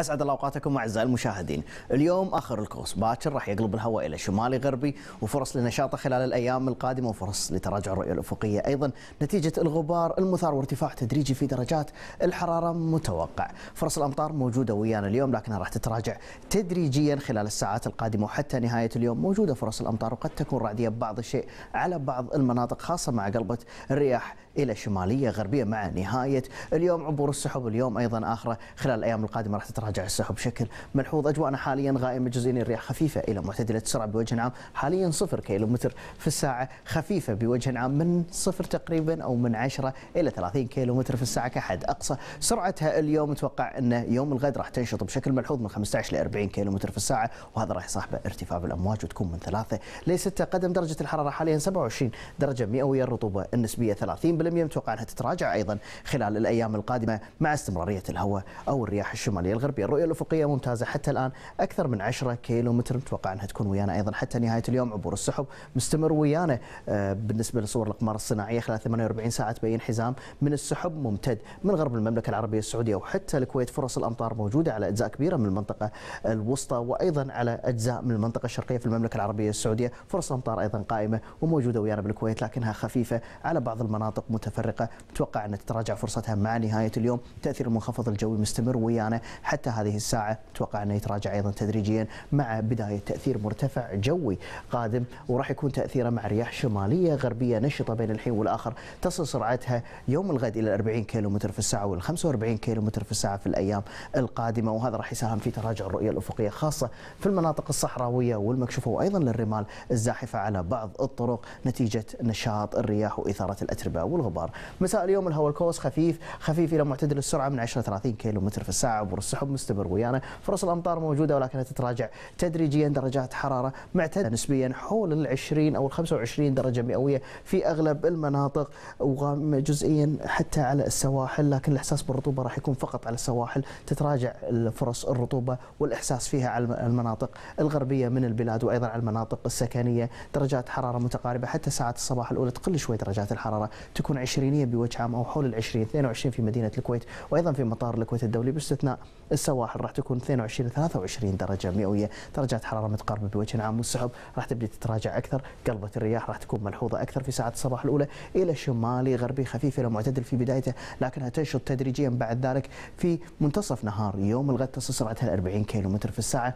اسعد الله اوقاتكم اعزائي المشاهدين. اليوم اخر الكورس باكر راح يقلب الهواء الى شمالي غربي وفرص لنشاطه خلال الايام القادمه وفرص لتراجع الرؤيه الافقيه ايضا نتيجه الغبار المثار وارتفاع تدريجي في درجات الحراره متوقع. فرص الامطار موجوده ويانا اليوم لكنها راح تتراجع تدريجيا خلال الساعات القادمه وحتى نهايه اليوم موجوده فرص الامطار وقد تكون رعديه ببعض الشيء على بعض المناطق خاصه مع قلبه الرياح الى شماليه غربيه مع نهايه اليوم عبور السحب اليوم ايضا اخره خلال الايام القادمه راح تتراجع السحب بشكل ملحوظ اجواءنا حاليا غائمه جزئيا الرياح خفيفه الى معتدله السرعه بوجه عام حاليا 0 متر في الساعه خفيفه بوجه عام من صفر تقريبا او من 10 الى 30 متر في الساعه كحد اقصى سرعتها اليوم متوقع انه يوم الغد راح تنشط بشكل ملحوظ من 15 ل 40 متر في الساعه وهذا راح يصاحبه ارتفاع بالامواج وتكون من ثلاثه ل 6 قدم درجه الحراره حاليا 27 درجه مئويه الرطوبه النسبيه 30 بل متوقع أنها تتراجع أيضا خلال الأيام القادمة مع استمرارية الهواء أو الرياح الشمالية الغربية الرؤية الأفقية ممتازة حتى الآن أكثر من 10 كيلو متر متوقع أنها تكون ويانا أيضا حتى نهاية اليوم عبور السحب مستمر ويانا آه، بالنسبة لصور الأقمار الصناعية خلال 48 ساعة تبين حزام من السحب ممتد من غرب المملكة العربية السعودية وحتى الكويت فرص الأمطار موجودة على أجزاء كبيرة من المنطقة الوسطى وأيضا على أجزاء من المنطقة الشرقية في المملكة العربية السعودية فرص الأمطار أيضا قائمة وموجودة ويانا بالكويت لكنها خفيفة على بعض المناطق متفرقه متوقع ان تتراجع فرصتها مع نهايه اليوم تاثير المنخفض الجوي مستمر ويانا حتى هذه الساعه متوقع انه يتراجع ايضا تدريجيا مع بدايه تاثير مرتفع جوي قادم وراح يكون تاثيره مع رياح شماليه غربيه نشطه بين الحين والاخر تصل سرعتها يوم الغد الى 40 كيلومتر في الساعه وال 45 كيلومتر في الساعه في الايام القادمه وهذا راح يساهم في تراجع الرؤيه الافقيه خاصه في المناطق الصحراويه والمكشوفه وايضا للرمال الزاحفه على بعض الطرق نتيجه نشاط الرياح واثاره الاتربه والغبار مساء اليوم الهواء الكوس خفيف خفيف الى معتدل السرعه من 10 30 متر في الساعه عبور السحب مستمر ويانا فرص الامطار موجوده ولكنها تتراجع تدريجيا درجات حراره معتدله نسبيا حول ال 20 او ال 25 درجه مئويه في اغلب المناطق وجزئيا جزئيا حتى على السواحل لكن الاحساس بالرطوبه راح يكون فقط على السواحل تتراجع فرص الرطوبه والاحساس فيها على المناطق الغربيه من البلاد وايضا على المناطق السكنيه درجات حراره متقاربه حتى ساعات الصباح الاولى تقل شوي درجات الحراره تكون تكون عشرينية بوجه عام أو حول العشرين 22 في مدينة الكويت وأيضا في مطار الكويت الدولي باستثناء السواحل راح تكون 22 23 درجة مئوية درجات حرارة متقاربة بوجه عام والسحب راح تبدأ تتراجع أكثر قلبة الرياح راح تكون ملحوظة أكثر في ساعات الصباح الأولى إلى شمالي غربي خفيف إلى معتدل في بدايته لكنها تنشط تدريجيا بعد ذلك في منتصف نهار يوم الغد تصل سرعتها 40 كيلومتر في الساعة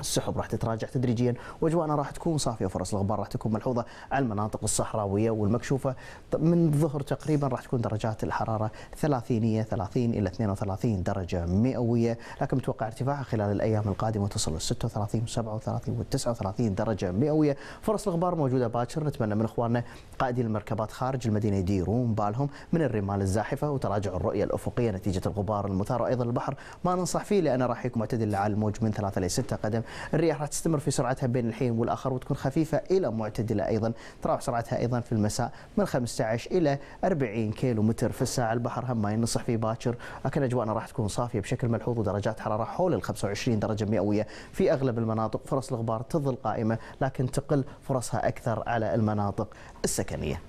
السحب راح تتراجع تدريجيا واجواءنا راح تكون صافيه فرص الغبار راح تكون ملحوظه على المناطق الصحراويه والمكشوفه من الظهر تقريبا راح تكون درجات الحراره ثلاثينيه 30 الى 32 درجه مئويه لكن متوقع ارتفاعها خلال الايام القادمه وتصل ل 36 و37 و39 درجه مئويه فرص الغبار موجوده باكر نتمنى من اخواننا قائدي المركبات خارج المدينه يديرون بالهم من الرمال الزاحفه وتراجع الرؤيه الافقيه نتيجه الغبار المثار وايضا البحر ما ننصح فيه لانه راح يكون معتدل على الموج من 3 ل 6 قدم الرياح راح تستمر في سرعتها بين الحين والاخر وتكون خفيفه الى معتدله ايضا تراوح سرعتها ايضا في المساء من 15 الى 40 كيلو متر في الساعه البحر هم ما ينصح فيه باكر لكن اجواءنا راح تكون صافيه بشكل ملحوظ ودرجات حراره حول ال 25 درجه مئويه في اغلب المناطق فرص الغبار تظل قائمه لكن تقل فرصها اكثر على المناطق السكنيه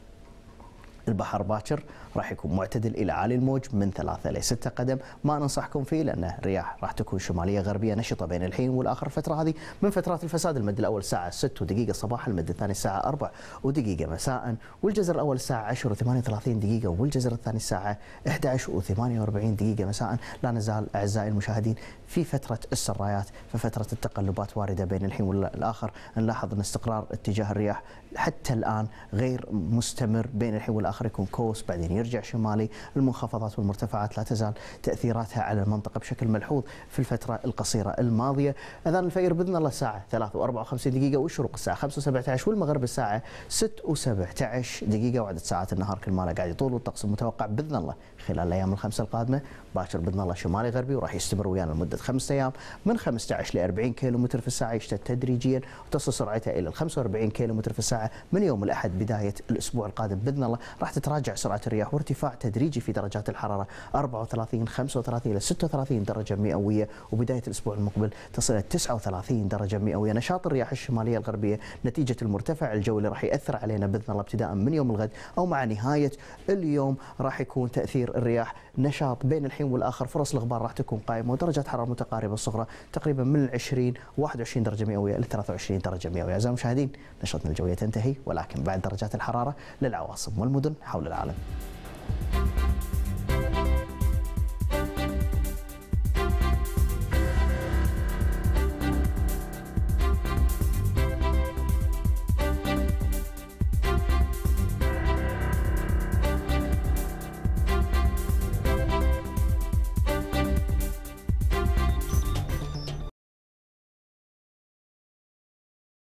البحر باكر راح يكون معتدل الى عالي الموج من ثلاثه الى سته قدم ما ننصحكم فيه لان الرياح راح تكون شماليه غربيه نشطه بين الحين والاخر الفتره هذه من فترات الفساد المد الاول الساعه 6 ودقيقه صباحا المد الثاني الساعه 4 ودقيقه مساء والجزر الاول الساعه 10 و38 دقيقه والجزر الثاني الساعه 11 و48 دقيقه مساء لا نزال اعزائي المشاهدين في فتره السرايات ففتره التقلبات وارده بين الحين والاخر نلاحظ ان استقرار اتجاه الرياح حتى الان غير مستمر بين الحين والاخر الاخر يكون كوس بعدين يرجع شمالي المنخفضات والمرتفعات لا تزال تاثيراتها على المنطقه بشكل ملحوظ في الفتره القصيره الماضيه اذان الفجر باذن الله الساعه 3 و54 دقيقه والشروق الساعه 5 و17 والمغرب الساعه 6 و17 دقيقه وعدد ساعات النهار كل ما قاعد يطول والطقس المتوقع باذن الله خلال الايام الخمسه القادمه باكر باذن الله شمالي غربي وراح يستمر ويانا لمده خمسة ايام من 15 ل 40 كيلو متر في الساعه يشتد تدريجيا وتصل سرعتها الى 45 كيلو متر في الساعه من يوم الاحد بدايه الاسبوع القادم باذن الله راح تتراجع سرعه الرياح وارتفاع تدريجي في درجات الحراره 34 35 الى 36 درجه مئويه وبدايه الاسبوع المقبل تصل الى 39 درجه مئويه نشاط الرياح الشماليه الغربيه نتيجه المرتفع الجوي اللي راح ياثر علينا باذن الله ابتداء من يوم الغد او مع نهايه اليوم راح يكون تاثير الرياح نشاط بين الحين الحين والاخر فرص الغبار راح تكون قائمه ودرجات حراره متقاربه الصغرى تقريبا من 20 21 درجه مئويه الى 23 درجه مئويه اعزائي المشاهدين نشرتنا الجويه تنتهي ولكن بعد درجات الحراره للعواصم والمدن حول العالم.